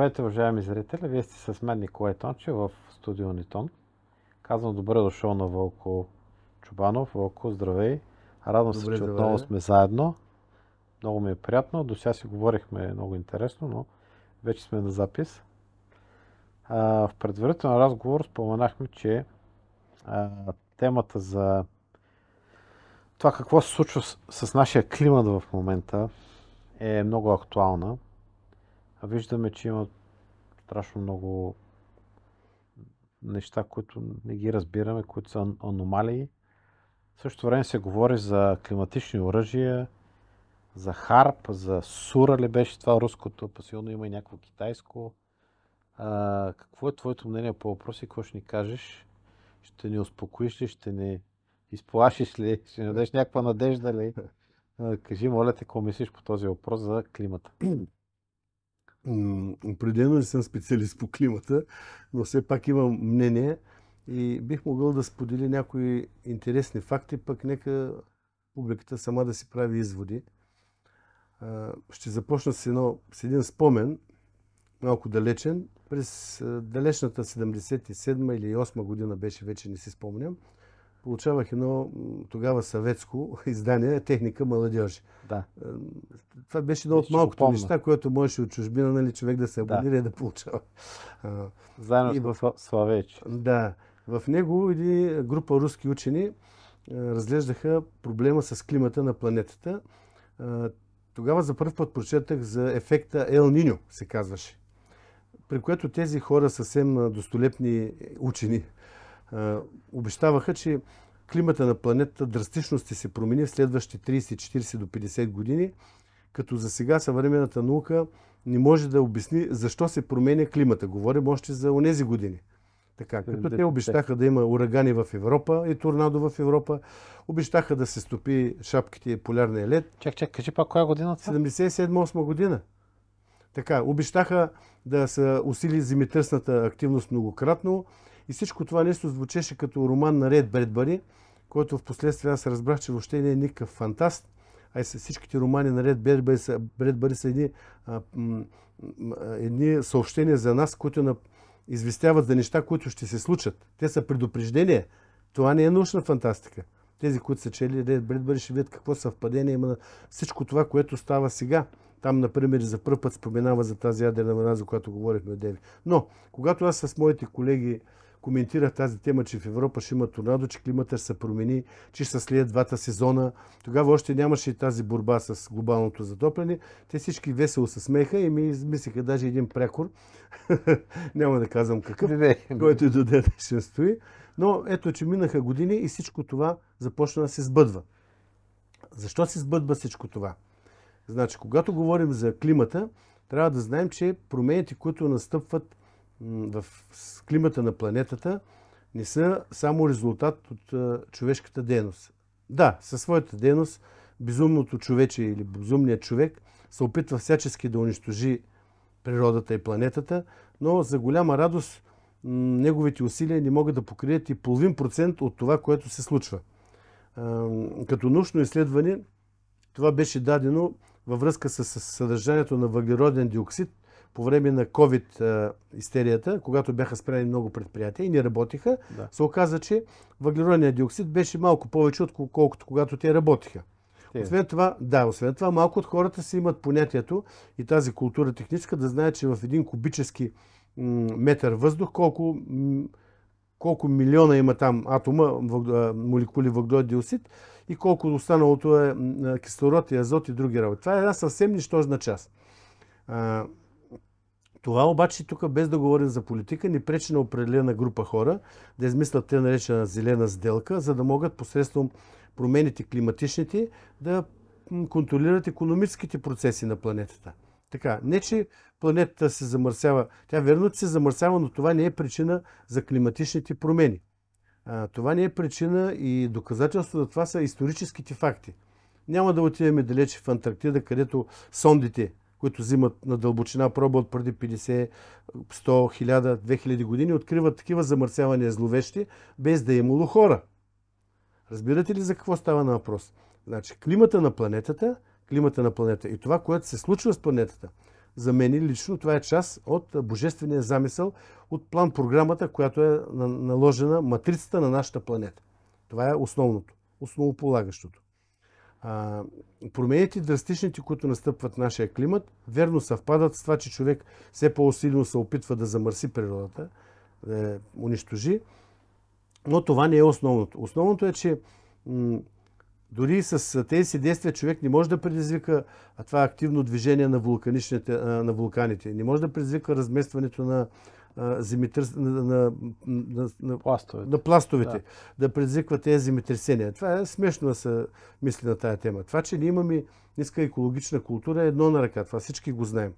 Здравейте, уважаеми зрители! Вие сте с мен Николай Тонче в студио Нитон. Казвам добре дошъл на Вълко Чубанов. Вълко, здравей! Радвам добре, се, че отново сме заедно. Много ми е приятно. До сега си говорихме много интересно, но вече сме на запис. А, в предварителен разговор споменахме, че а, темата за това какво се случва с, с нашия климат в момента е много актуална виждаме, че има страшно много неща, които не ги разбираме, които са аномалии. В същото време се говори за климатични оръжия, за харп, за сура ли беше това руското, пасилно има и някакво китайско. А, какво е твоето мнение по въпроси, какво ще ни кажеш? Ще ни успокоиш ли, ще ни изплашиш ли, ще ни дадеш някаква надежда ли? А, кажи, моля те, какво мислиш по този въпрос за климата? Определено не съм специалист по климата, но все пак имам мнение и бих могъл да сподели някои интересни факти, пък нека публиката сама да си прави изводи. Ще започна с, едно, с един спомен, малко далечен. През далечната 77 или 8 година беше, вече не си спомням, получавах едно тогава съветско издание Техника младежи. Да. Е, това беше едно от малкото помна. неща, което можеше от чужбина нали, човек да се абонира да. и да получава. Заедно и в... Славеч. Да. В него или група руски учени разглеждаха проблема с климата на планетата. Тогава за първ път прочетах за ефекта Ел Ниньо, се казваше. При което тези хора, съвсем достолепни е, учени, е, обещаваха, че климата на планетата драстично ще се промени в следващите 30, 40 до 50 години, като за сега съвременната наука не може да обясни защо се променя климата. Говорим още за онези години. Така, като те обещаха да има урагани в Европа и торнадо в Европа, обещаха да се стопи шапките и полярния лед. Чак, чак, кажи пак коя година? 77-8 година. Така, обещаха да се усили земетърсната активност многократно, и всичко това нещо звучеше като роман на Ред Бредбари, който в последствие аз разбрах, че въобще не е никакъв фантаст, а и всичките романи на Ред Бредбари са, Бредбари са едни, а, м, едни съобщения за нас, които на, известяват за неща, които ще се случат. Те са предупреждения. Това не е научна фантастика. Тези, които са чели Ред Бредбари, ще видят какво съвпадение има на всичко това, което става сега. Там, например, за първ път споменава за тази ядрена война, за която говорихме Деви. Но, когато аз с моите колеги коментирах тази тема, че в Европа ще има торнадо, че климата ще се промени, че ще след двата сезона. Тогава още нямаше и тази борба с глобалното затопляне. Те всички весело се смеха и ми измислиха даже един прякор. Няма да казвам какъв, който и до ден ще стои. Но ето, че минаха години и всичко това започна да се сбъдва. Защо се сбъдва всичко това? Значи, когато говорим за климата, трябва да знаем, че промените, които настъпват в климата на планетата не са само резултат от човешката дейност. Да, със своята дейност безумното човече или безумният човек се опитва всячески да унищожи природата и планетата, но за голяма радост неговите усилия не могат да покрият и половин процент от това, което се случва. Като научно изследване това беше дадено във връзка с съдържанието на въглероден диоксид по време на COVID истерията, когато бяха спрени много предприятия и не работиха, да. се оказа, че въглеродният диоксид беше малко повече, отколкото когато те работиха. Те. Освен това, да, освен това, малко от хората си имат понятието и тази култура техническа да знаят, че в един кубически метър въздух колко, колко милиона има там атома, молекули въглероден диоксид и колко останалото е кислород и азот и други работи. Това е една съвсем нищожна част. Това обаче тук, без да говорим за политика, ни пречи на определена група хора да измислят те наречена зелена сделка, за да могат посредством промените климатичните да контролират економическите процеси на планетата. Така, не че планетата се замърсява, тя верно се замърсява, но това не е причина за климатичните промени. А, това не е причина и доказателство за това са историческите факти. Няма да отидем далече в Антарктида, където сондите които взимат на дълбочина проба от преди 50, 100, 1000, 2000 години, откриват такива замърсявания зловещи, без да е имало хора. Разбирате ли за какво става на въпрос? Значи, климата на планетата, климата на планета и това, което се случва с планетата, за мен лично това е част от божествения замисъл, от план-програмата, която е наложена матрицата на нашата планета. Това е основното, основополагащото а, промените драстичните, които настъпват в нашия климат, верно съвпадат с това, че човек все по-усилено се опитва да замърси природата, да я унищожи, но това не е основното. Основното е, че м- дори с тези си действия човек не може да предизвика това активно движение на, на вулканите, не може да предизвика разместването на земетърс... на, на, на, на, пластовете. на пластовете, да. да предизвиква тези земетресения. Това е смешно да се мисли на тая тема. Това, че ние имаме ниска екологична култура е едно на ръка. Това всички го знаем.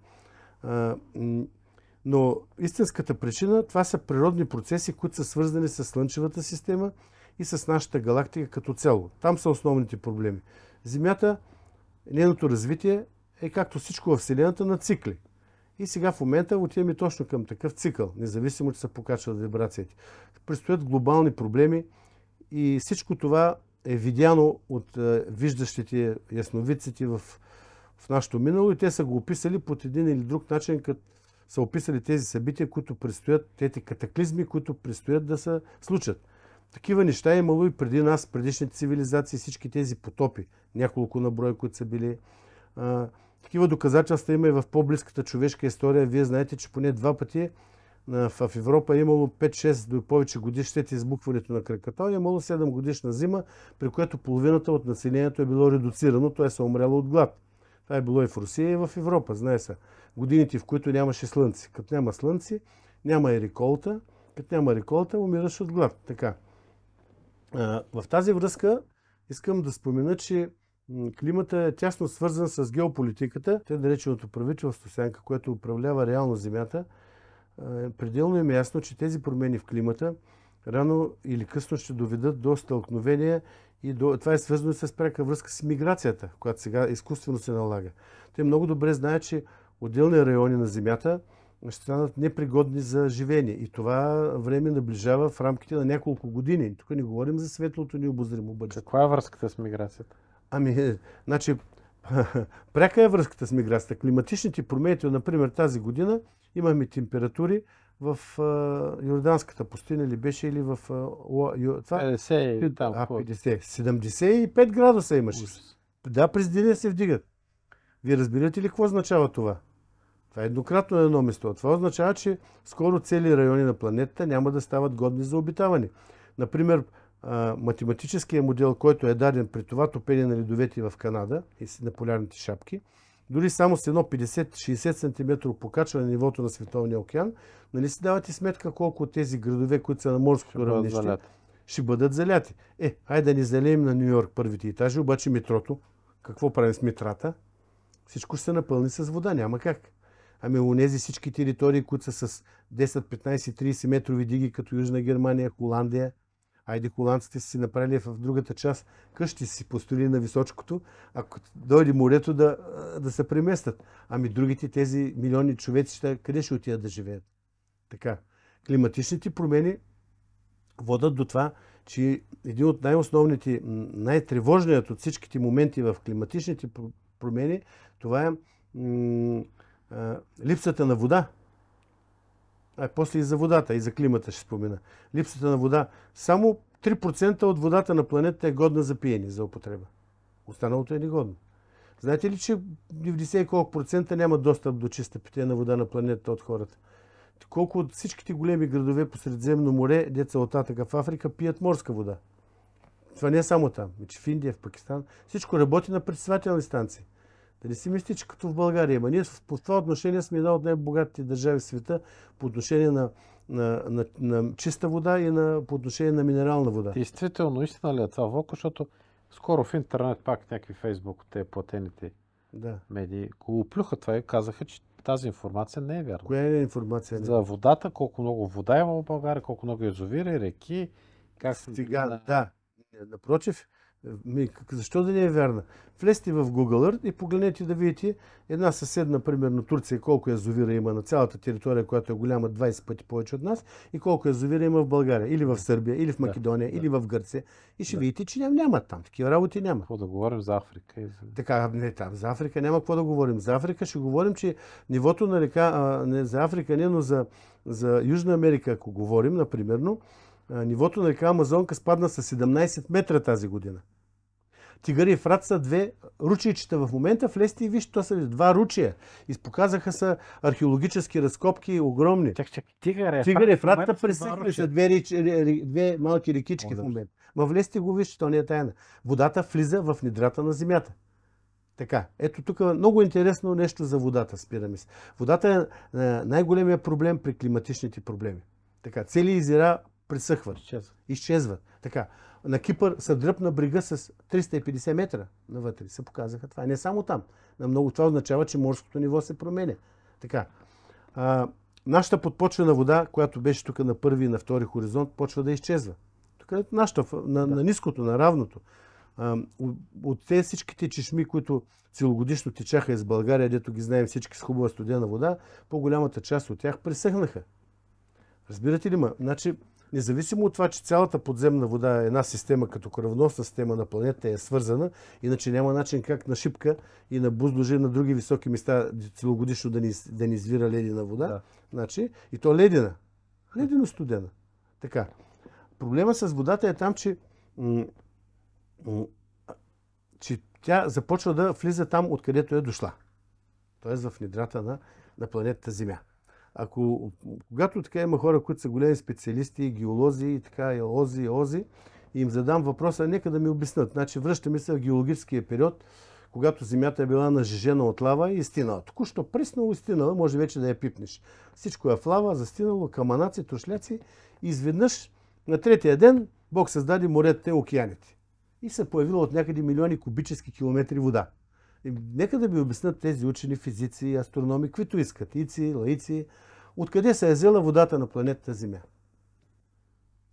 Но истинската причина, това са природни процеси, които са свързани с Слънчевата система и с нашата галактика като цяло. Там са основните проблеми. Земята, нейното развитие е както всичко във Вселената на цикли. И сега в момента отиваме точно към такъв цикъл, независимо, че се покачват вибрациите. Предстоят глобални проблеми и всичко това е видяно от е, виждащите ясновидците в, в нашето минало и те са го описали под един или друг начин, като са описали тези събития, които предстоят, тези катаклизми, които предстоят да се случат. Такива неща е имало и преди нас, предишните цивилизации, всички тези потопи, няколко наброя, които са били. А, такива доказателства има и в по-близката човешка история. Вие знаете, че поне два пъти в Европа е имало 5-6 до повече годиш след избухването на краката. Е имало 7 годишна зима, при което половината от населението е било редуцирано, т.е. е умряло от глад. Това е било и в Русия, и в Европа, знае се. Годините, в които нямаше слънце. Като няма слънце, няма и реколта. Като няма реколта, умираш от глад. Така. В тази връзка искам да спомена, че климата е тясно свързан с геополитиката, те нареченото правителство Сянка, което управлява реално Земята. Е, пределно им е ясно, че тези промени в климата рано или късно ще доведат до стълкновения и до... това е свързано с пряка връзка с миграцията, която сега изкуствено се налага. Те много добре знаят, че отделни райони на Земята ще станат непригодни за живение. И това време наближава в рамките на няколко години. Тук не говорим за светлото ни обозримо бъдеще. Каква е връзката с миграцията? Ами, е, значи, пряка е връзката с миграцията. Климатичните промени, например, тази година имаме температури в а, Йорданската пустиня ли беше или в а, о, ю, това? 50, там, а, 50. 75 е? градуса имаше. Ужас. Да, през деня се вдигат. Вие разбирате ли какво означава това? Това е еднократно на едно место. Това означава, че скоро цели райони на планетата няма да стават годни за обитаване. Например, математическия модел, който е даден при това топение на ледовете в Канада и на полярните шапки, дори само с едно 50-60 см покачване на нивото на Световния океан, нали си давате сметка колко от тези градове, които са на морското равнище, ще бъдат заляти. Е, айде да ни залеем на Нью Йорк първите етажи, обаче метрото, какво правим с метрата? Всичко ще се напълни с вода, няма как. Ами у нези всички територии, които са с 10, 15, 30 метрови диги, като Южна Германия, Холандия, Айде, холандците си направили в другата част къщи си построили на височкото, ако дойде морето да, да се преместят. Ами другите тези милиони човеци къде ще отидат да живеят? Така. Климатичните промени водат до това, че един от най-основните, най-тревожният от всичките моменти в климатичните промени, това е м- а, липсата на вода а после и за водата, и за климата ще спомена. Липсата на вода. Само 3% от водата на планетата е годна за пиене, за употреба. Останалото е негодно. Знаете ли, че 90 и колко процента няма достъп до чиста питейна вода на планетата от хората? Колко от всичките големи градове по Средиземно море, деца от Атака в Африка, пият морска вода? Това не е само там. Че значи в Индия, в Пакистан, всичко работи на председателни станции. Да нали не си мисли, че като в България. Ма ние по това отношение сме една от най-богатите държави в света по отношение на, на, на, на чиста вода и на, по отношение на минерална вода. Действително, истина ли е това, Волко? Защото скоро в интернет пак някакви фейсбук от тези платените да. медии го оплюха това и казаха, че тази информация не е вярна. Коя е информация? Не? За водата, колко много вода има в България, колко много езовири, реки. Как... Сега, да. Напротив, ми, защо да не е вярна? Влезте в Google Earth и погледнете да видите една съседна, примерно Турция, колко язовира има на цялата територия, която е голяма 20 пъти повече от нас, и колко язовира има в България, или в Сърбия, или в Македония, да, или да. в Гърция. И ще да. видите, че няма, няма там. Такива работи няма. Какво да говорим за Африка? И за... Така, не, там за Африка няма какво да говорим. За Африка ще говорим, че нивото на река, а, не за Африка, не, но за, за Южна Америка, ако говорим, например, нивото на река Амазонка спадна с 17 метра тази година. Тигър и Фрат са две ручейчета. В момента влезте и вижте, то са два ручия. Изпоказаха са археологически разкопки огромни. Чак, чак, тигър, е, тигър и Фрат да пресъхли са две, две малки рекички в момента. Ма влезте го вижте, то не е тайна. Водата влиза в недрата на земята. Така, ето тук много интересно нещо за водата, спираме се. Водата е, е най-големия проблем при климатичните проблеми. Така, цели езера пресъхват. Изчезват. Изчезват. Така. На Кипър се дръпна брега с 350 метра навътре. Се показаха това. Не само там. На много това означава, че морското ниво се променя. Така. А, нашата подпочвена вода, която беше тук на първи и на втори хоризонт, почва да изчезва. Тук е нашата, на, да. на ниското, на равното. А, от тези всичките чешми, които целогодишно течаха из България, дето ги знаем всички с хубава студена вода, по-голямата част от тях пресъхнаха. Разбирате ли ма? Значи Независимо от това, че цялата подземна вода е една система като кръвносна система на планета е свързана, иначе няма начин как на Шипка и на буздожи на други високи места целогодишно да ни, да ни извира ледена вода. Да. Значи, и то ледена. Ледено студена. Така. Проблема с водата е там, че, че тя започва да влиза там, откъдето е дошла. Тоест в недрата на, на планетата Земя. Ако, когато така има хора, които са големи специалисти, геолози и така, и ози, и им задам въпроса, нека да ми обяснат. Значи връщаме се в геологическия период, когато земята е била нажежена от лава и истинала. Е Току-що и истинала, може вече да я пипнеш. Всичко е в лава, застинало, каманаци, тушляци, И изведнъж на третия ден Бог създаде морете, океаните. И се появило от някъде милиони кубически километри вода. Е, нека да ми обяснат тези учени, физици, астрономи, които искат, ици, лаици, откъде се е взела водата на планетата Земя.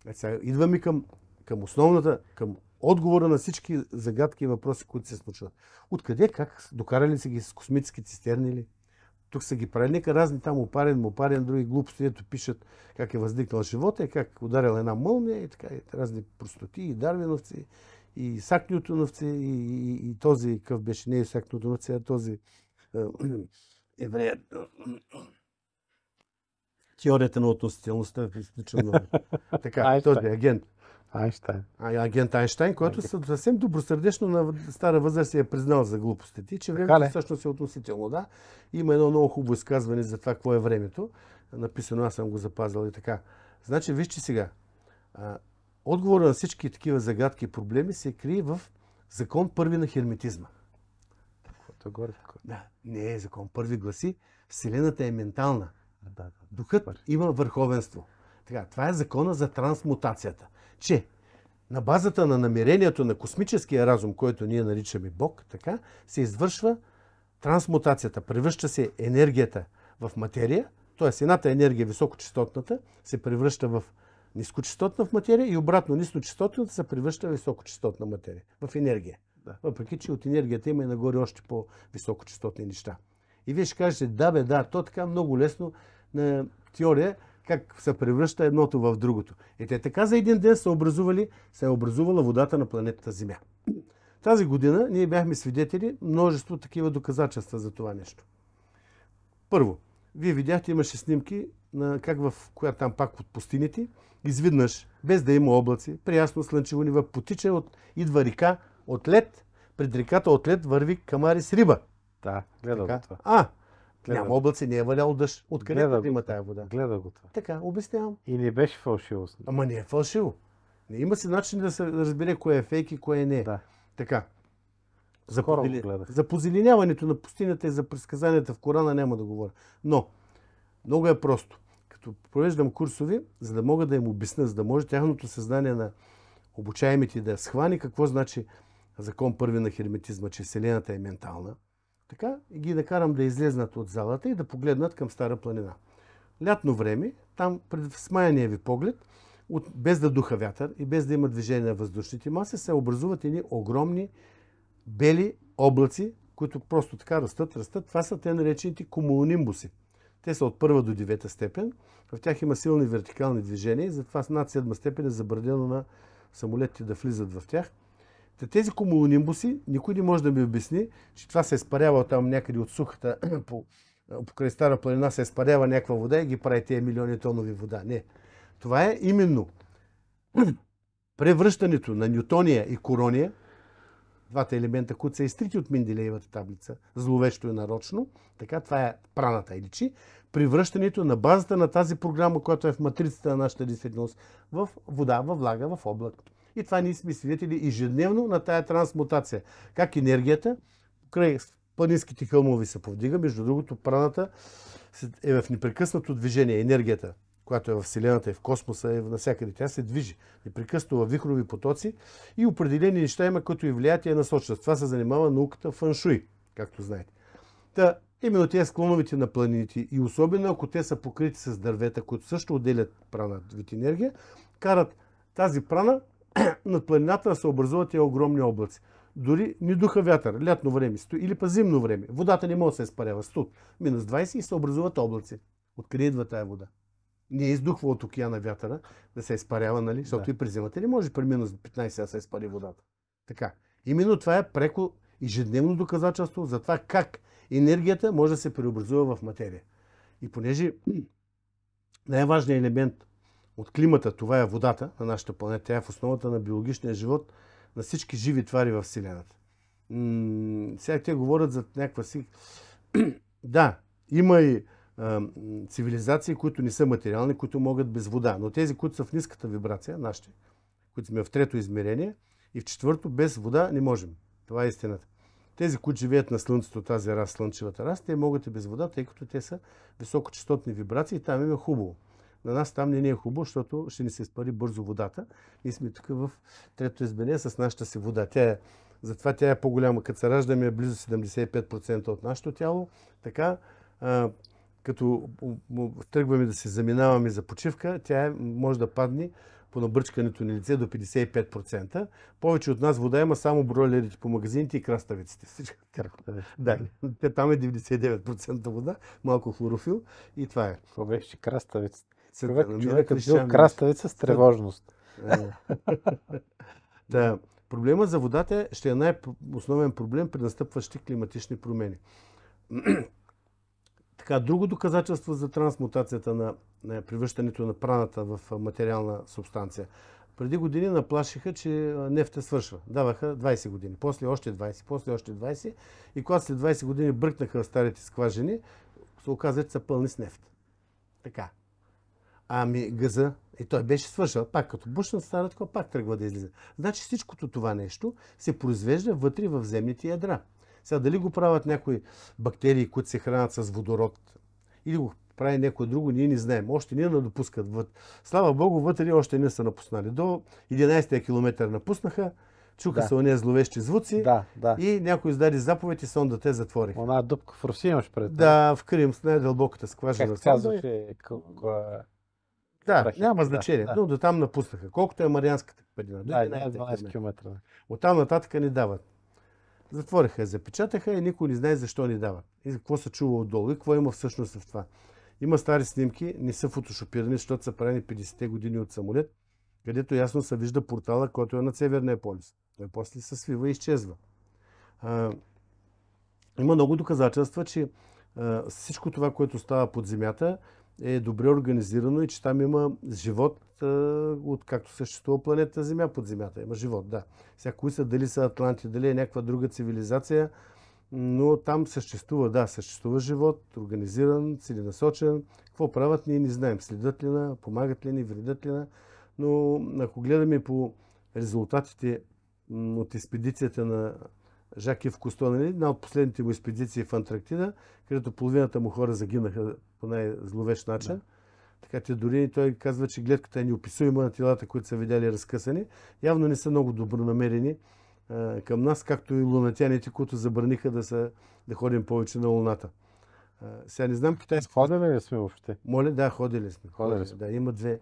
Е, сега идваме към, към основната, към отговора на всички загадки и въпроси, които се случват. Откъде, как, докарали са ги с космически цистерни ли? Тук са ги правили нека разни там опарен, опарен, други глупости, ето пишат как е възникнал живота и как ударила една мълния и така, и разни простоти и дарвиновци и Сак Нютоновци, и, и, и този, къв беше, не е Сак Нютоновци, а този еврея. Теорията на относителността е изключително много. така, този агент. Айнштайн. А, агент Айнштайн, който Айнштайн. съвсем добросърдечно на стара възраст е признал за глупостите, че времето всъщност е относително. Да? Има едно много хубаво изказване за това, какво е времето. Написано, аз съм го запазил и така. Значи, вижте сега. Отговора на всички такива загадки и проблеми се крие в закон първи на херметизма. Таквото е горе, Да, не е закон. Първи гласи, Вселената е ментална. Да, да, Духът има върховенство. Така, това е закона за трансмутацията. Че на базата на намерението на космическия разум, който ние наричаме Бог, така, се извършва трансмутацията. Превръща се енергията в материя, т.е. едната енергия, високочастотната, се превръща в нискочастотна в материя и обратно нискочастотната се превръща в високочастотна материя, в енергия. Да. Въпреки, че от енергията има и нагоре още по-високочастотни неща. И вие ще кажете, да бе, да, то така много лесно на теория, как се превръща едното в другото. И е, те така за един ден са образували, се е образувала водата на планетата Земя. Тази година ние бяхме свидетели множество такива доказателства за това нещо. Първо, вие видяхте, имаше снимки на как в коя там пак от пустините Изведнъж, без да има облаци, при ясно слънчево нива потича, от, идва река от лед. Пред реката от лед върви камари с риба. Да, гледа така. това. А, гледа. няма облаци, не е валял дъжд. Откъде да има тая вода? Гледа го това. Така, обяснявам. И не беше фалшиво. Ама не е фалшиво. Не, има си начин да се разбере кое е фейк и кое е не е. Да. Така. За, подели... за позеленяването на пустинята и за предсказанията в Корана няма да говоря. Но, много е просто като провеждам курсови, за да мога да им обясня, за да може тяхното съзнание на обучаемите да схване какво значи закон първи на херметизма, че Вселената е ментална, така и ги накарам да излезнат от залата и да погледнат към Стара планина. Лятно време, там пред смаяния ви поглед, от, без да духа вятър и без да има движение на въздушните маси, се образуват едни огромни бели облаци, които просто така растат, растат. Това са те наречените кумулонимбуси. Те са от първа до девета степен. В тях има силни вертикални движения и затова над седма степен е забранено на самолетите да влизат в тях. тези кумулонимбуси, никой не може да ми обясни, че това се изпарява е там някъде от сухата по, покрай Стара планина, се изпарява е някаква вода и ги прави тези милиони тонови вода. Не. Това е именно превръщането на Ньютония и Корония, двата елемента, които са изтрити от Менделеевата таблица, зловещо и нарочно, така това е праната или е чи, превръщането на базата на тази програма, която е в матрицата на нашата действителност, в вода, във влага, в облак. И това ние сме свидетели ежедневно на тая трансмутация. Как енергията край планинските хълмови се повдига, между другото праната е в непрекъснато движение, енергията която е в Вселената, е в космоса, е навсякъде. Тя се движи непрекъснато в вихрови потоци и определени неща има, като и влияят и я насочват. Това се занимава науката фаншуй, както знаете. Та, именно тези склоновите на планините и особено ако те са покрити с дървета, които също отделят прана вид енергия, карат тази прана над планината да се образуват и огромни облаци. Дори не духа вятър, лятно време или па зимно време. Водата не може да се изпарява, студ. Минус 20 и се образуват облаци. Откъде идва тая вода? не е издухва от океана вятъра, да се изпарява, нали? Защото да. и през зимата не може при минус 15 да се изпари водата. Така. Именно това е преко ежедневно доказателство за това как енергията може да се преобразува в материя. И понеже най-важният елемент от климата, това е водата на нашата планета, тя е в основата на биологичния живот на всички живи твари в Вселената. М- сега те говорят за някаква си... да, има и цивилизации, които не са материални, които могат без вода. Но тези, които са в ниската вибрация, нашите, които сме в трето измерение, и в четвърто, без вода не можем. Това е истината. Тези, които живеят на Слънцето, тази раз, Слънчевата раз, те могат и без вода, тъй като те са високочастотни вибрации и там им е хубаво. На нас там не ни е хубаво, защото ще ни се изпари бързо водата. Ние сме тук в трето измерение с нашата си вода. Тя е, затова тя е по-голяма. Като се раждаме е близо 75% от нашето тяло. Така като тръгваме да се заминаваме за почивка, тя е, може да падне по набръчкането на лице до 55%. Повече от нас вода има само бройлерите по магазините и краставиците. Е да, там е 99% вода, малко хлорофил и това е. Това беше краставица. Човек, човек бил краставица с тревожност. Е. да, проблема за водата е, ще е най-основен проблем при настъпващи климатични промени така, друго доказателство за трансмутацията на, на превръщането на праната в материална субстанция. Преди години наплашиха, че нефта свършва. Даваха 20 години, после още 20, после още 20. И когато след 20 години бръкнаха в старите скважини, се оказа, че са пълни с нефт. Така. Ами газа, и той беше свършил. Пак като бушна стара, така пак тръгва да излиза. Значи всичкото това нещо се произвежда вътре в земните ядра. Сега дали го правят някои бактерии, които се хранят с водород, или го прави някой друго, ние не знаем. Още ние не допускат вътре. Слава Богу, вътре още не са напуснали. До 11-я километър напуснаха, чука да. се ония зловещи звуци да, да. и някой издаде заповед и сонда те затвори. Она дупка в Русия имаш пред. Да, в Крим с най-дълбоката скважа. Как казваше, да, Прахи. няма значение. Да, да. Но до там напуснаха. Колкото е Марианската падина. да, 12 км. От там нататък не дават. Затвориха, запечатаха и никой не знае защо ни дава. И какво се чува отдолу и какво има всъщност в това. Има стари снимки, не са фотошопирани, защото са правени 50-те години от самолет, където ясно се вижда портала, който е на Северния полюс. Той после се свива и изчезва. А, има много доказателства, че а, всичко това, което става под земята, е добре организирано и че там има живот, от както съществува планета Земя под Земята. Има живот, да. Сега, кои са, дали са Атланти, дали е някаква друга цивилизация, но там съществува, да, съществува живот, организиран, целенасочен. Какво правят, ние не знаем. Следят ли на, помагат ли ни, вредят ли на. Но ако гледаме по резултатите от експедицията на Ив Косто, нали? една от последните му експедиции в Антарктида, където половината му хора загинаха по най-зловещ начин. Да. Така че дори той казва, че гледката е неописуема на телата, които са видяли разкъсани. Явно не са много добронамерени а, към нас, както и лунатяните, които забраниха да, са, да ходим повече на Луната. А, сега не знам китайски. Ходили ли сме въобще? Моля, да, ходили сме. Ходили, ходили сме. Да, има две.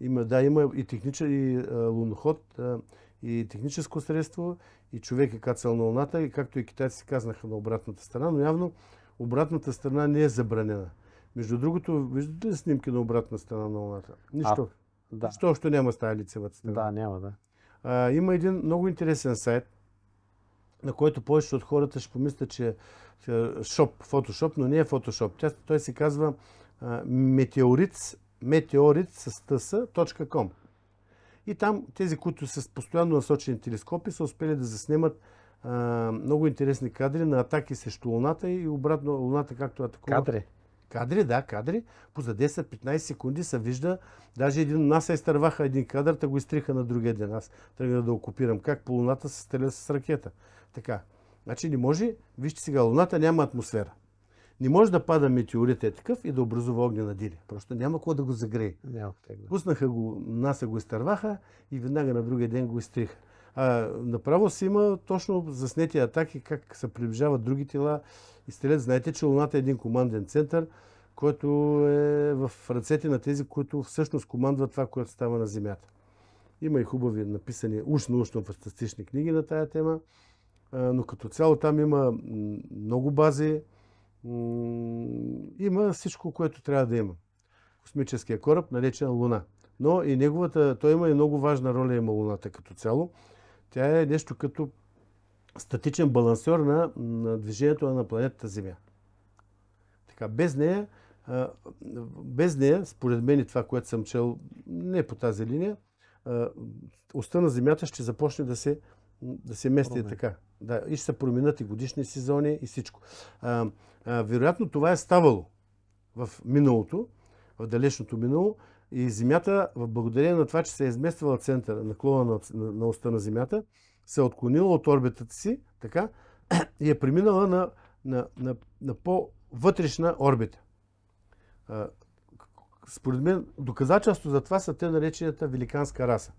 Има, да, има и техничен и а, луноход. А, и техническо средство, и човек е кацал на луната, и както и китайците казнаха на обратната страна, но явно обратната страна не е забранена. Между другото, виждате ли снимки на обратна страна на луната? Нищо. А, да. Нищо още няма стая лицевата страна. Да, няма, да. А, има един много интересен сайт, на който повече от хората ще помислят, че е шоп, фотошоп, но не е фотошоп. Тя, той се казва метеорит, метеориц с и там тези, които с постоянно насочени телескопи са успели да заснемат а, много интересни кадри на атаки срещу Луната и обратно Луната както атакува. Кадри? Кадри, да, кадри. По за 10-15 секунди се вижда. Даже един нас е изтърваха един кадър, те го изтриха на другия ден. Аз тръгнах да окупирам. Как по Луната се стреля с ракета. Така. Значи не може. Вижте сега, Луната няма атмосфера. Не може да пада метеорит е такъв и да образува огнена дили. Просто няма какво да го загрее. Няма Пуснаха го, наса го изтърваха и веднага на другия ден го изтриха. А, направо си има точно заснети атаки, как се приближават други тела и стрелят. Знаете, че Луната е един команден център, който е в ръцете на тези, които всъщност командват това, което става на Земята. Има и хубави написани уж научно фантастични книги на тая тема, но като цяло там има много бази, има всичко, което трябва да има. Космическия кораб, наречен Луна. Но и неговата, той има и много важна роля има Луната като цяло. Тя е нещо като статичен балансьор на, на движението на планетата Земя. Така, без нея, без нея, според мен и това, което съм чел, не по тази линия, оста на Земята ще започне да се да се мести Промен. така. Да, и ще се променят и годишни сезони и всичко. А, а, вероятно това е ставало в миналото, в далечното минало. И земята, в благодарение на това, че се е измествала центъра, наклона на, на, на оста на земята, се е отклонила от орбитата си, така, и е преминала на, на, на, на по-вътрешна орбита. А, според мен, доказателство за това са те наречената великанска раса.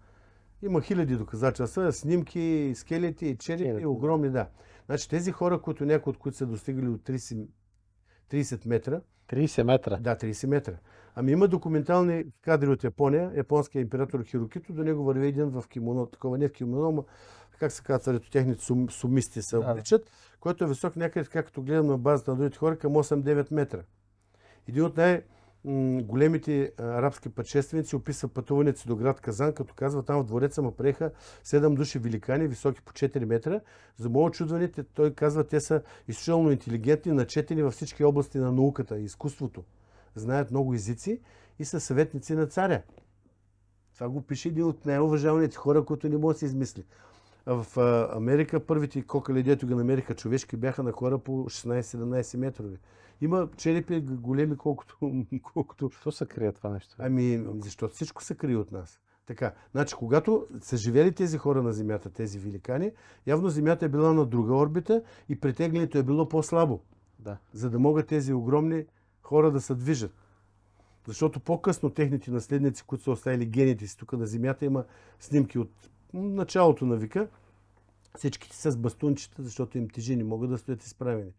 Има хиляди доказателства, снимки, скелети, черепи, огромни, да. Значи тези хора, които някои от които са достигали от 30, 30 метра. 30 метра? Да, 30 метра. Ами има документални кадри от Япония, японския император Хирокито, до него върви един в кимоно, такова не в кимоно, но как се казва, техните сум, сумисти се обличат, да. който е висок някъде, както гледам на базата на другите хора, към 8-9 метра. Един от най- големите арабски пътшественици описва пътуването си до град Казан, като казва, там в двореца му приеха 7 души великани, високи по 4 метра. За мое очудване, нали, той казва, те са изключително интелигентни, начетени във всички области на науката и изкуството. Знаят много езици и са съветници на царя. Това го пише един от най-уважаваните хора, които не може да се измисли. в Америка първите кокали, дето ги намериха човешки, бяха на хора по 16-17 метрови. Има черепи е големи, колкото... колкото... Що се крие това нещо? Ами, защото всичко се крие от нас. Така, значи, когато са живели тези хора на Земята, тези великани, явно Земята е била на друга орбита и притеглянето е било по-слабо. Да. За да могат тези огромни хора да се движат. Защото по-късно техните наследници, които са оставили гените си тук на Земята, има снимки от началото на века. Всичките са с бастунчета, защото им тежи не могат да стоят изправени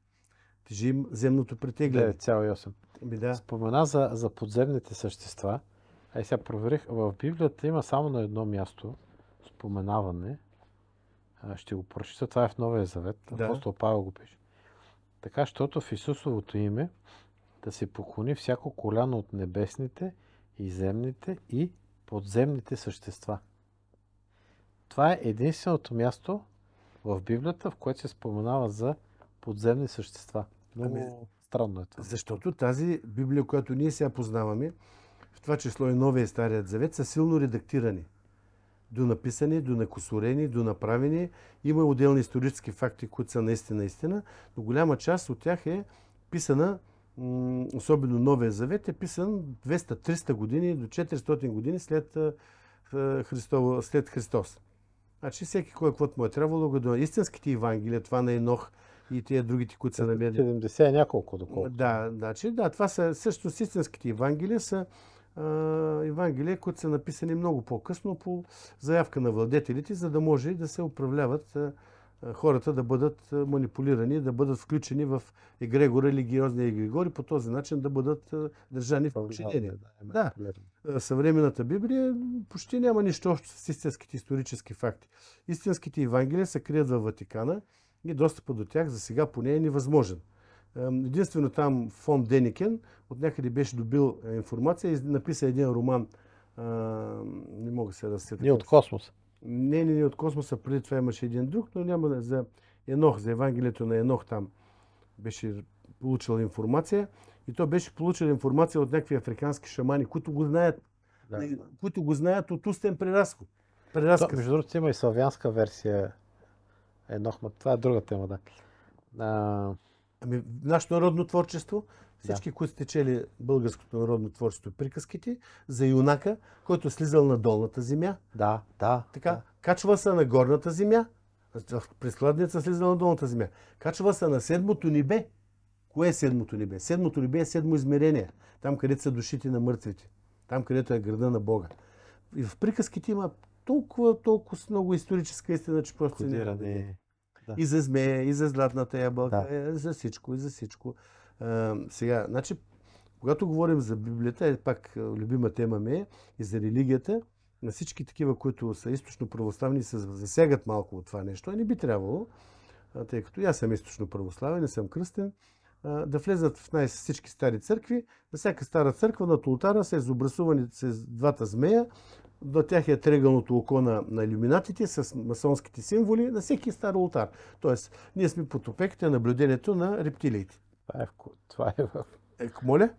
тежи земното притегляне. 9,8. Ми, да. Спомена за, за подземните същества. Ай сега проверих. В Библията има само на едно място споменаване. А, ще го прочита. Това е в Новия Завет. Да. Апостол Павел го пише. Така, защото в Исусовото име да се поклони всяко коляно от небесните и земните и подземните същества. Това е единственото място в Библията, в което се споменава за подземни същества. Много ами, странно е това. Защото тази Библия, която ние сега познаваме, в това число и Новия и Старият Завет, са силно редактирани. До написани, до накосорени, до направени. Има отделни исторически факти, които са наистина истина, но голяма част от тях е писана особено Новия Завет, е писан 200-300 години до 400 години след, Христов, след Христос. Значи всеки кой каквото му е трябвало да до истинските Евангелия, това на Енох, и тези другите, които са намерени. 70 няколко, доколко. Да, значи, да, това са също с истинските евангелия са а, евангелия, които са написани много по-късно по заявка на владетелите, за да може да се управляват а, хората да бъдат манипулирани, да бъдат включени в егрегор, религиозния егрегор и по този начин да бъдат държани в подчинение. Да, съвременната Библия почти няма нищо общо с истинските исторически факти. Истинските евангелия се крият във Ватикана, и достъпът до тях за сега поне е невъзможен. Единствено там фон Деникен от някъде беше добил е, информация и написа един роман. А, не мога се да се... Не от космоса. Не, не, не от космоса. Преди това имаше един друг, но няма за Енох, за Евангелието на Енох там беше получил информация. И то беше получил информация от някакви африкански шамани, които го знаят, да. които го знаят от устен преразход. между другото има и славянска версия еднохме. Това е друга тема, да. А... Ами, нашето народно творчество, всички, да. които сте чели българското народно творчество приказките, за юнака, който е слизал на долната земя. Да, да. Така, да. качва се на горната земя, през хладница слизал на долната земя. Качва се на седмото небе. Кое е седмото небе? Седмото небе е седмо измерение. Там, където са душите на мъртвите. Там, където е града на Бога. И в приказките има толкова, толкова много историческа истина, че просто... Кодира, не да. и за змея, и за златната ябълка, да. Е, за всичко, и за всичко. А, сега, значи, когато говорим за Библията, е пак любима тема ми е, и за религията, на всички такива, които са източно православни, се засягат малко от това нещо, а не би трябвало, тъй като аз съм източно православен, не съм кръстен, да влезат в най- всички стари църкви. На всяка стара църква на тултара са изобразувани с двата змея, до тях е тръгълното око на, на иллюминатите с масонските символи на всеки стар ултар. Тоест, ние сме под опеката наблюдението на рептилиите. Това е в... Това е в... Е, моля?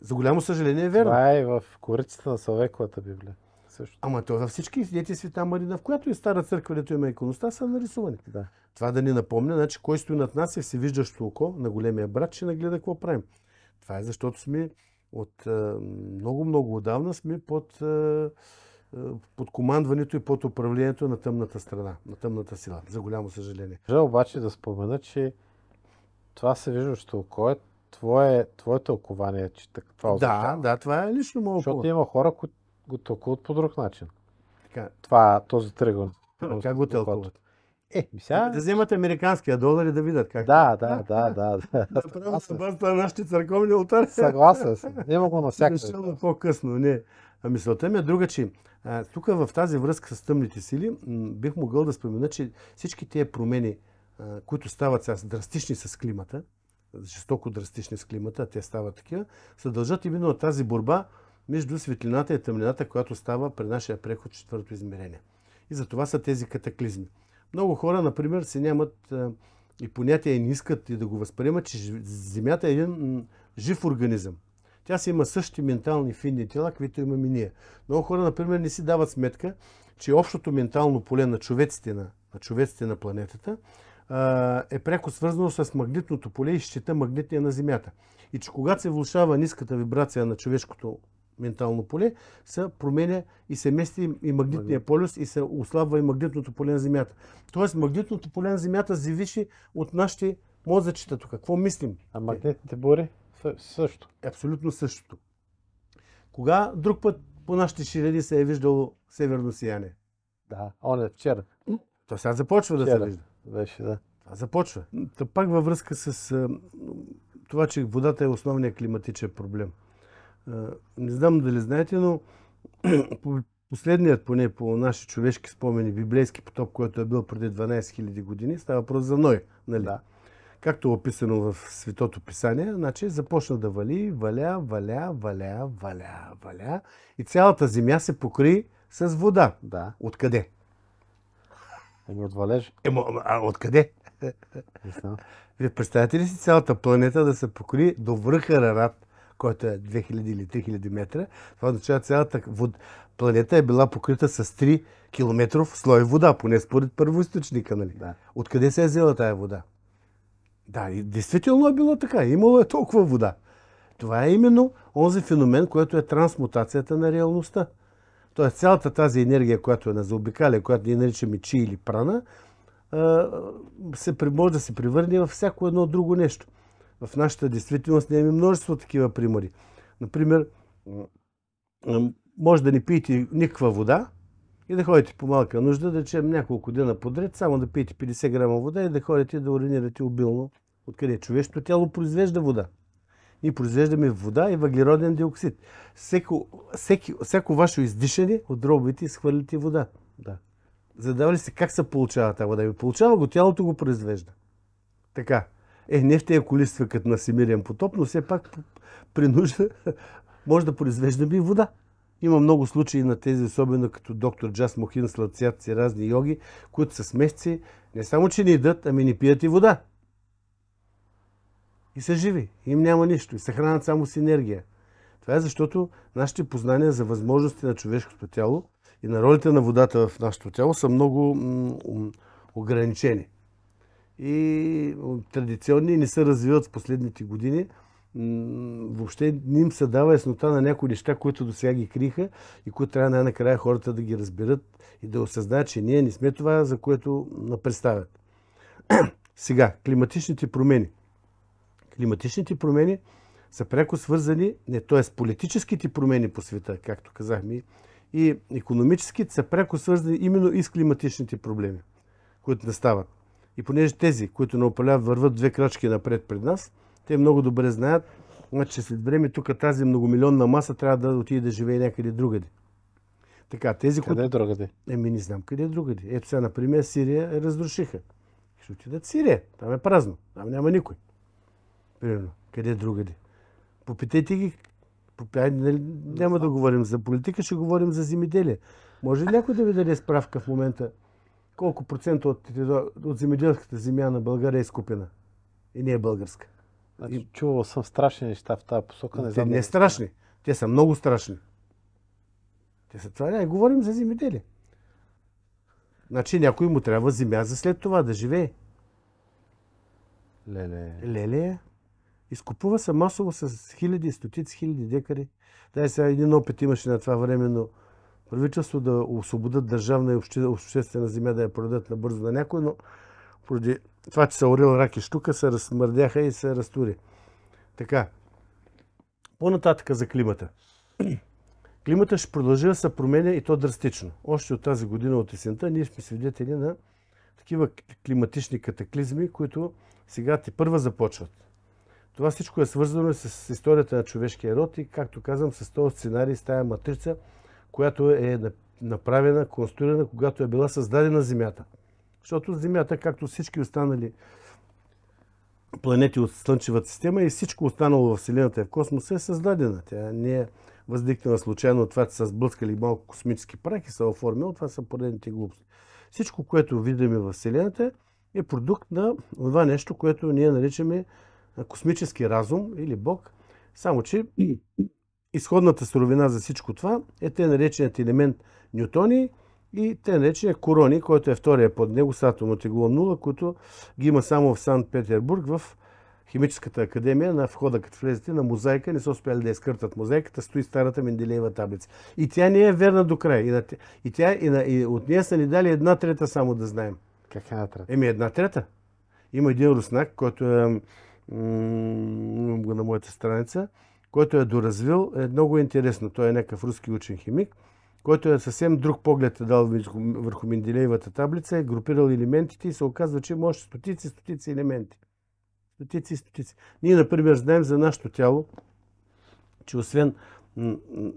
За голямо съжаление е верно. Това е в корицата на Салвековата Библия. Също. Ама то във всички дети света Марина, в която и стара църква, където има иконоста, са нарисувани. Да. Това да ни напомня, значи кой стои над нас е всевиждащо око на големия брат, ще нагледа какво правим. Това е защото сме от е, много-много отдавна сме под, е, е, под командването и под управлението на тъмната страна, на тъмната сила, за голямо съжаление. Жа обаче да спомена, че това се вижда, че око е твое, твое тълкование, че това означава. Да, да, това е лично мое Защото има хора, които го тълкуват по друг начин. Така. Това, този тръгъл. Как го тълкуват? Е, сега... Е, да вземат американския долар и да видят как. Да, е. да, да, да. да. Направо се базата на нашите църковни алтари. Съгласен съм. Няма го навсякъде. Защото по-късно, не. А мисълта ми е друга, че тук в тази връзка с тъмните сили бих могъл да спомена, че всички тези промени, които стават сега драстични с климата, жестоко драстични с климата, те стават такива, се дължат именно на тази борба между светлината и тъмнината, която става при нашия преход четвърто измерение. И за това са тези катаклизми. Много хора, например, си нямат е, и понятия и не искат и да го възприемат, че Земята е един жив организъм. Тя си има същи ментални финни тела, които имаме ние. Много хора, например, не си дават сметка, че общото ментално поле на човеците на, на, човеците на планетата е пряко свързано с магнитното поле и щита магнитния на Земята. И че когато се влушава ниската вибрация на човешкото ментално поле, се променя и се мести и магнитния полюс и се ослабва и магнитното поле на Земята. Тоест магнитното поле на Земята зависи от нашите мозъчета тук. Какво мислим? А магнитните бури също. Абсолютно същото. Кога друг път по нашите ширини се е виждало северно сияние? Да, он е вчера. То сега започва вчера. да се вижда. Беше, да. Това започва. Та пак във връзка с това, че водата е основният климатичен проблем. Е, не знам дали знаете, но последният, поне по наши човешки спомени, библейски потоп, който е бил преди 12 000 години, става въпрос за Ной. Нали? Да. Както е описано в Светото Писание, значи започна да вали, валя, валя, валя, валя, валя. И цялата земя се покри с вода. Да. Откъде? Еми от валеж. Емо, а откъде? Вие представяте ли си цялата планета да се покри до върха Рарат? който е 2000 или 3000 метра, това означава цялата вод... планета е била покрита с 3 км слой вода, поне според първоисточника. Нали? Да. Откъде се е взела тая вода? Да, и действително е било така. Имало е толкова вода. Това е именно онзи феномен, който е трансмутацията на реалността. Тоест цялата тази енергия, която е на заобикаля, която ние наричаме чи или прана, се, може да се превърне във всяко едно друго нещо в нашата действителност ние имаме множество такива примери. Например, може да не пиете никаква вода и да ходите по малка нужда, да речем няколко дена подред, само да пиете 50 грама вода и да ходите да уринирате обилно. Откъде? Човешкото тяло произвежда вода. Ние произвеждаме вода и въглероден диоксид. Всеко, всеки, всяко ваше издишане от дробите изхвърляте вода. Да. Задава ли се как се получава тази вода? Ами, получава го, тялото го произвежда. Така. Е, не в тези е количества като на Семирен потоп, но все пак при нужда може да произвеждаме и вода. Има много случаи на тези, особено като доктор Джас Мохин, сладцятци, разни йоги, които са смесци, не само, че не идат, ами не пият и вода. И са живи. Им няма нищо. И съхранят само с енергия. Това е защото нашите познания за възможности на човешкото тяло и на ролите на водата в нашето тяло са много ограничени и традиционни не се развиват в последните години. Въобще не им се дава яснота на някои неща, които до сега ги криха и които трябва най-накрая хората да ги разберат и да осъзнаят, че ние не сме това, за което представят. сега, климатичните промени. Климатичните промени са пряко свързани, не, т.е. политическите промени по света, както казахме, и економическите са пряко свързани именно и с климатичните проблеми, които настават. И понеже тези, които на опаляват, върват две крачки напред пред нас, те много добре знаят, значи, че след време тук тази многомилионна маса трябва да отиде да живее някъде другаде. Така, тези, къде които... е другаде? Еми, не знам къде е другаде. Ето сега, например, Сирия разрушиха. Ще отидат Сирия. Там е празно. Там няма никой. Примерно. Къде е другаде? Попитайте ги. Попитайте, нали? Няма да говорим за политика, ще говорим за земеделие. Може ли някой да ви даде справка в момента? колко процента от, от земеделската земя на България е изкупена и не е българска. Значи, и... Чувал съм страшни неща в тази посока. Не те не е страшни. Те са много страшни. Те са това. Не, говорим за земеделие. Значи някой му трябва земя за след това да живее. Леле. Леле. Изкупува се масово с хиляди, стотици хиляди декари. Дай сега един опит имаше на това време, но правителство да освободят държавна и обществена земя, да я продадат набързо на някой, но поради това, че са орил рак и штука, се размърдяха и се разтури. Така. По-нататъка за климата. Климата ще продължи да се променя и то драстично. Още от тази година от есента ние сме свидетели на такива климатични катаклизми, които сега ти първа започват. Това всичко е свързано с историята на човешкия род и, както казвам, с този сценарий, с тая матрица, която е направена, конструирана, когато е била създадена Земята. Защото Земята, както всички останали планети от Слънчевата система и всичко останало в Вселената и в космоса е създадена. Тя не е въздикнала случайно от това, че са сблъскали малко космически прах и са оформила. Това са поредните глупости. Всичко, което виждаме в Вселената е продукт на това нещо, което ние наричаме космически разум или Бог. Само, че изходната суровина за всичко това е те нареченият елемент ньютони и те наречения корони, който е втория под него с атомното игло 0, който ги има само в Санкт-Петербург, в Химическата академия на входа, като влезете на мозайка, не са успяли да изкъртат мозайката, стои старата Менделеева таблица. И тя не е верна до край. И, на, и, тя, и, на, и от нея са ни дали една трета само да знаем. Как една трета? Еми една трета. Има един руснак, който е м- на моята страница, който е доразвил, е много интересно. Той е някакъв руски учен химик, който е съвсем друг поглед е дал върху Менделеевата таблица, е групирал елементите и се оказва, че може стотици, стотици елементи. Стотици, стотици. Ние, например, знаем за нашето тяло, че освен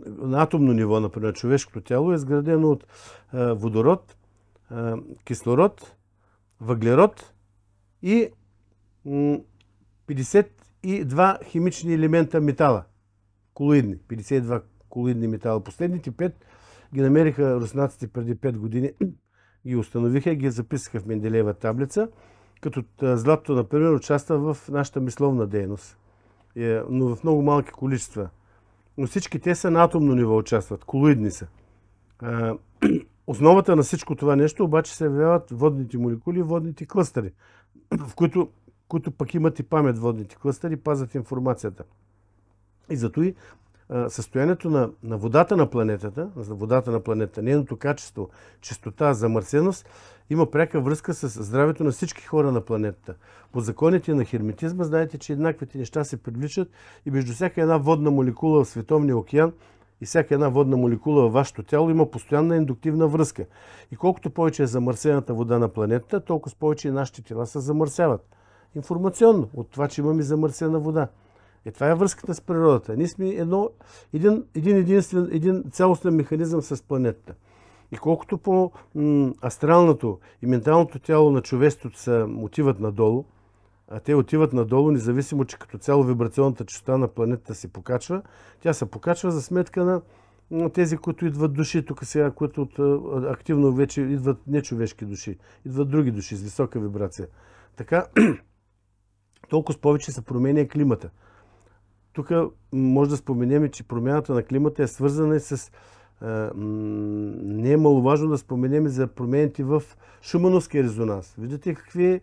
на атомно ниво, например, човешкото тяло е изградено от водород, кислород, въглерод и и два химични елемента метала. Колоидни. 52 колоидни метала. Последните пет ги намериха руснаците преди 5 години. Ги установиха и ги записаха в Менделеева таблица. Като злато, например, участва в нашата мисловна дейност. Е, но в много малки количества. Но всички те са на атомно ниво участват. Колоидни са. Основата на всичко това нещо обаче се явяват водните молекули и водните клъстери, в които които пък имат и памет водните клъстери, пазят информацията. И зато и състоянието на, на водата на планетата, за водата на планетата, нейното качество, чистота, замърсеност, има пряка връзка с здравето на всички хора на планетата. По законите на херметизма знаете, че еднаквите неща се привличат и между всяка една водна молекула в Световния океан и всяка една водна молекула във вашето тяло има постоянна индуктивна връзка. И колкото повече е замърсената вода на планетата, толкова повече и нашите тела се замърсяват информационно от това, че имаме замърсена вода. Е, това е връзката с природата. Ние сме едно, един, един единствен, един цялостен механизъм с планетата. И колкото по м, астралното и менталното тяло на човечеството са, отиват надолу, а те отиват надолу, независимо, че като цяло вибрационната частота на планетата се покачва, тя се покачва за сметка на, на тези, които идват души тук сега, които от, активно вече идват нечовешки души, идват други души с висока вибрация. Така, толкова повече се променя климата. Тук може да споменем, че промяната на климата е свързана и с... А, не е маловажно да споменем за промените в Шумановския резонанс. Видите какви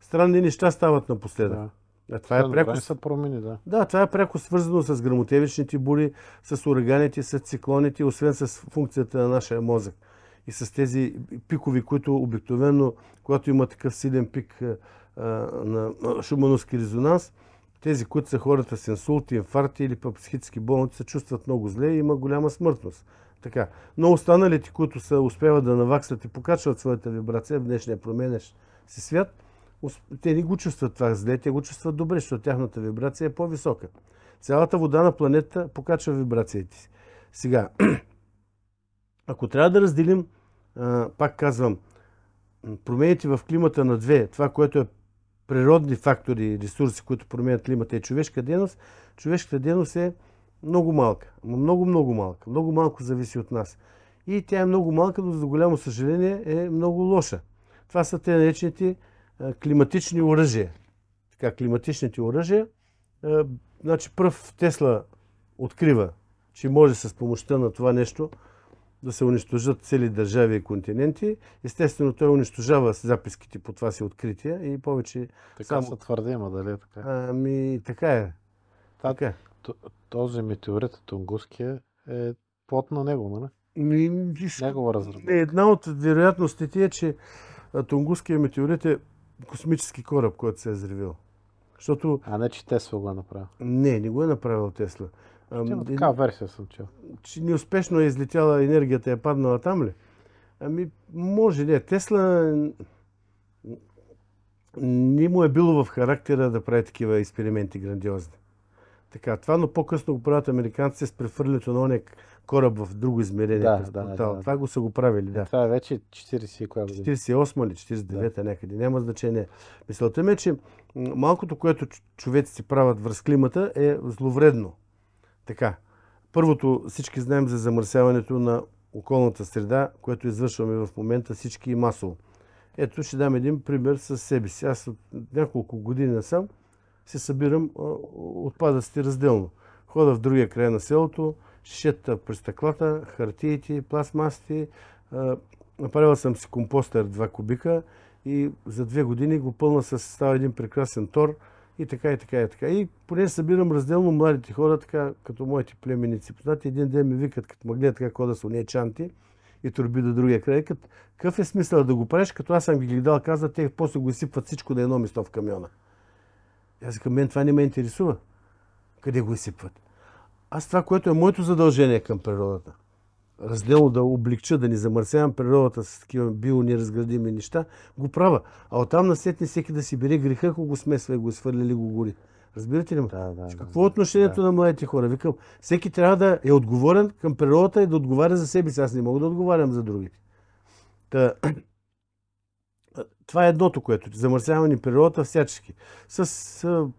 странни неща стават напоследък. Да. А това е пряко... промени, да. Да, това е пряко свързано с грамотевичните бури, с ураганите, с циклоните, освен с функцията на нашия мозък. И с тези пикови, които обикновено, когато има такъв силен пик, на шумановски резонанс, тези, които са хората с инсулти, инфаркти или пък психически болници, се чувстват много зле и има голяма смъртност. Така. Но останалите, които са успяват да наваксат и покачват своята вибрация в днешния променещ си свят, те не го чувстват това зле, те го чувстват добре, защото тяхната вибрация е по-висока. Цялата вода на планета покачва вибрациите си. Сега, ако трябва да разделим, пак казвам, промените в климата на две, това, което е природни фактори, ресурси, които променят климата и човешка дейност, човешката дейност е много малка. Много, много малка. Много малко зависи от нас. И тя е много малка, но за голямо съжаление е много лоша. Това са те наречените климатични оръжия. Така, климатичните оръжия. Значи, пръв Тесла открива, че може с помощта на това нещо да се унищожат цели държави и континенти. Естествено, той унищожава записките по това си откритие и повече... Така само... се твърди, ама дали е така? Ами, така е. Та, така. Е. Този метеорит, Тунгуския, е плод на него, нали? Ми, Негова разработка. Една от вероятностите е, че Тунгуския метеорит е космически кораб, който се е взривил. Защото... А не, че Тесла го е направил. Не, не го е направил Тесла. Ам, такава версия съм чел. Че неуспешно е излетяла енергията, и е паднала там ли? Ами, може ли. Е. Тесла не му е било в характера да прави такива експерименти грандиозни. Така, това, но по-късно го правят американците с прехвърлянето на онек кораб в друго измерение. Да, да, да, Това го са го правили, да. Това е вече 40 коя 48 или 49 да. някъде, няма значение. Мисълта ми е, че малкото, което човеците правят връз климата е зловредно. Така, първото всички знаем за замърсяването на околната среда, което извършваме в момента всички и масово. Ето ще дам един пример с себе си. Аз от няколко години насам се събирам отпадъците разделно. Хода в другия край на селото, шета през стъклата, хартиите, пластмасите. Направил съм си компостер 2 кубика и за две години го пълна с става един прекрасен тор – и така, и така, и така. И поне събирам разделно младите хора, така като моите племеници. Познати един ден ми викат, като ме гледат така да са уния чанти и турби до другия край. Като, какъв е смисъл да го правиш, като аз съм ги гледал, каза, те после го изсипват всичко на едно место в камиона. И аз към мен това не ме интересува. Къде го изсипват? Аз това, което е моето задължение към природата – разделно да облегча, да не замърсявам природата с такива бионеразградими неща, го правя. А оттам насетне всеки да си бере греха, ако го смесва и го свърля или го гори. Разбирате ли ме? Да, значи, да, Какво е да, отношението да. на младите хора? Викам, всеки трябва да е отговорен към природата и да отговаря за себе си. Аз не мога да отговарям за другите. Та... Това е едното, което замърсяване природата всячески. С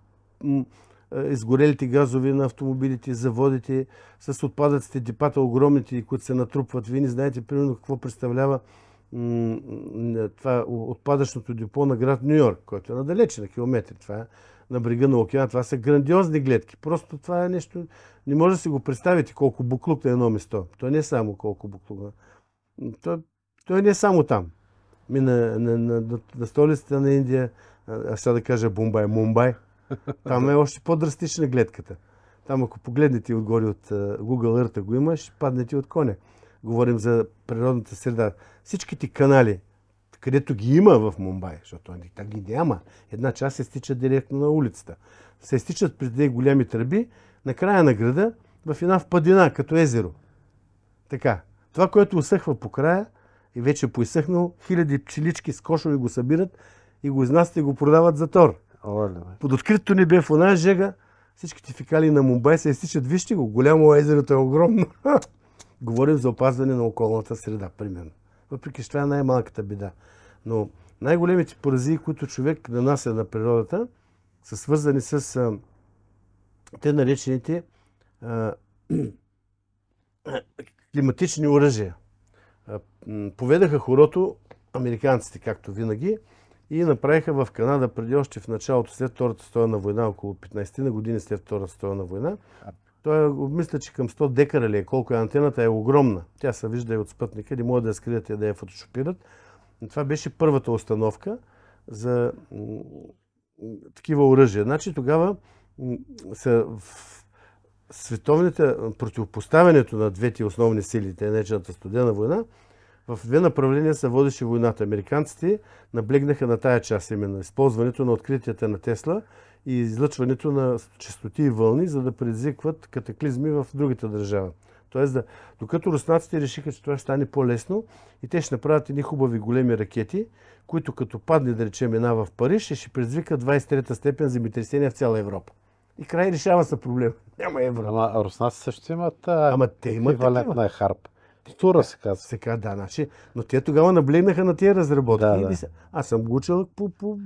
е, изгорелите газове на автомобилите, заводите, с отпадъците, депата огромните, които се натрупват. Вие не знаете примерно какво представлява е, това отпадъчното депо на град Нью Йорк, който е надалече на километри. Това е на брега на океана. Това са грандиозни гледки. Просто това е нещо... Не може да си го представите колко буклук на едно место. То не е само колко буклук. То, то не е само там. на, на, на, на столицата на Индия, а сега да кажа Бомбай, Мумбай, там е още по-драстична гледката. Там ако погледнете отгоре от Google Earth, го има, ще паднете от коня. Говорим за природната среда. Всичките канали, където ги има в Мумбай, защото там ги няма, една част се стича директно на улицата. Се стичат през две големи тръби, на края на града, в една впадина, като езеро. Така. Това, което усъхва по края и вече поисъхнал, хиляди пчелички с кошове го събират и го изнасят и го продават за тор. Под откритото ни бе в една жега, всичките фикали на Мумбай се изтичат. Вижте го, голямо езерото е огромно. Говорим за опазване на околната среда, примерно. Въпреки че това е най-малката беда. Но най-големите порази, които човек нанася на природата, са свързани с а, те наречените а, климатични оръжия. Поведаха хорото американците, както винаги, и направиха в Канада преди още в началото, след Втората стояна война, около 15 на години след Втората стояна война. Той е, мисля, че към 100 декара ли е, колко е антената, е огромна. Тя се вижда и от спътника, не могат да я скрият и да я фотошопират. Но това беше първата установка за такива оръжия. Значи тогава са в световните противопоставянето на двете основни сили, тъй е наречената студена война, в две направления се водеше войната. Американците наблегнаха на тая част именно. Използването на откритията на Тесла и излъчването на частоти и вълни, за да предизвикват катаклизми в другата държава. Тоест, да, докато руснаците решиха, че това ще стане по-лесно и те ще направят едни хубави големи ракети, които като падне, да речем, една в Париж, ще предизвика 23-та степен земетресение в цяла Европа. И край решава се проблем. Няма евро. Ама руснаци също имат а... Ама те имат на е харп. Стора се казва. Сега, да, значи, но те тогава наблегнаха на тези разработки. Да, да. Аз съм го учил по, по,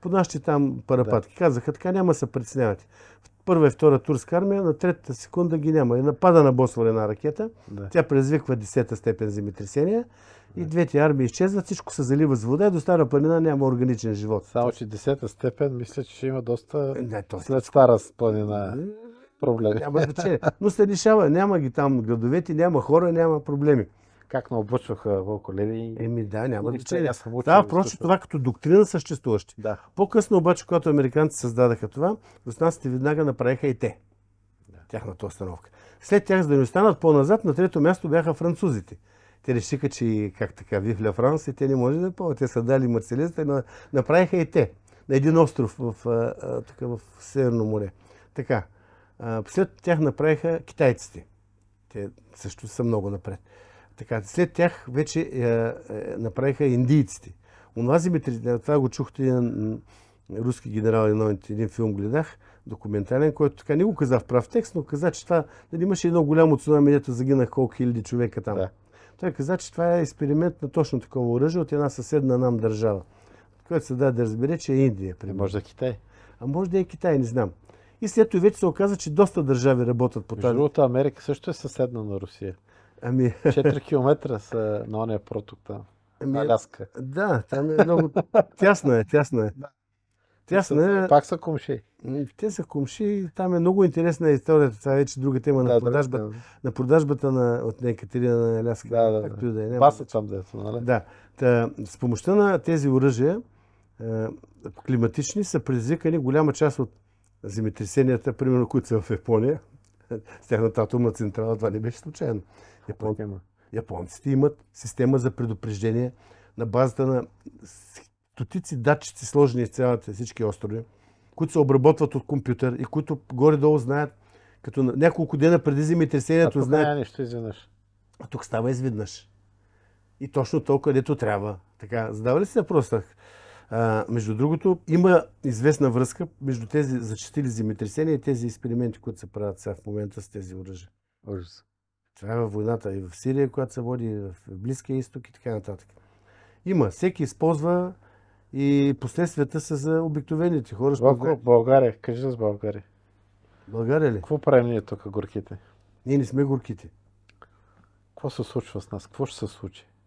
по нашите там парапатки. Да. Казаха, така няма се притеснявате. Първа и втора турска армия, на третата секунда ги няма. И напада на Босфор една ракета, да. тя предизвиква 10-та степен земетресение да. и двете армии изчезват, всичко се залива с вода и до Стара планина няма органичен живот. Само, че 10-та степен мисля, че ще има доста Не, то... Е след Стара планина. Е, проблеми. Няма значение. Но се решава. Няма ги там градовете, няма хора, няма проблеми. Как обучваха Вълко Леви? Еми да, няма значение. Да, просто това като доктрина съществуващи. Да. По-късно обаче, когато американците създадаха това, руснаците веднага направиха и те. Да. Тяхната установка. След тях, за да не останат по-назад, на трето място бяха французите. Те решиха, че как така, Вив Ля Франс и те не може да е пълна. Те са дали Марселезата, но направиха и те на един остров в, а, а, така, в Северно море. Така. След тях направиха китайците. Те също са много напред. Така, след тях вече е, е, направиха индийците. Онлази митрите, това го чухте един руски генерал, един, един филм гледах, документален, който така не го каза в прав текст, но каза, че това нали, имаше едно голямо цунами, дето загинах колко хиляди човека там. Да. Той каза, че това е експеримент на точно такова оръжие от една съседна нам държава, което се даде да разбере, че е Индия. Примерно. Е, може да е Китай. А може да е Китай, не знам. И след това вече се оказа, че доста държави работят по тази. Между Америка също е съседна на Русия. Ами... 4 км са на ония проток там. Ами... Аляска. Да, там е много... тясна е, тясна е. Да. Тясна е. Пак са кумши. Ами, те са кумши. Там е много интересна историята. Това е вече друга тема да, на, продажбата, да, да. на продажбата на, от Екатерина на Аляска. Да, да, както да. да е. Пасат там нали? Да. Та, с помощта на тези оръжия, е, климатични, са предизвикани голяма част от земетресенията, примерно, които са в Япония, с тяхната атомна централа, това не беше случайно. Япон... Японците имат система за предупреждение на базата на стотици датчици, сложени в цялата всички острови, които се обработват от компютър и които горе-долу знаят, като няколко дена преди земетресението знаят... А нещо изведнъж. А тук става изведнъж. И точно толкова, където трябва. Така, задава ли си въпроса? между другото, има известна връзка между тези зачистили земетресения и тези експерименти, които се правят сега в момента с тези оръжия. Ужас. Това е във войната и в Сирия, която се води, и в Близкия изток и така нататък. Има. Всеки използва и последствията са за обикновените хора. България. България, кажи с България. България ли? Какво правим ние тук, горките? Ние не сме горките. Какво се случва с нас? Какво ще се случи?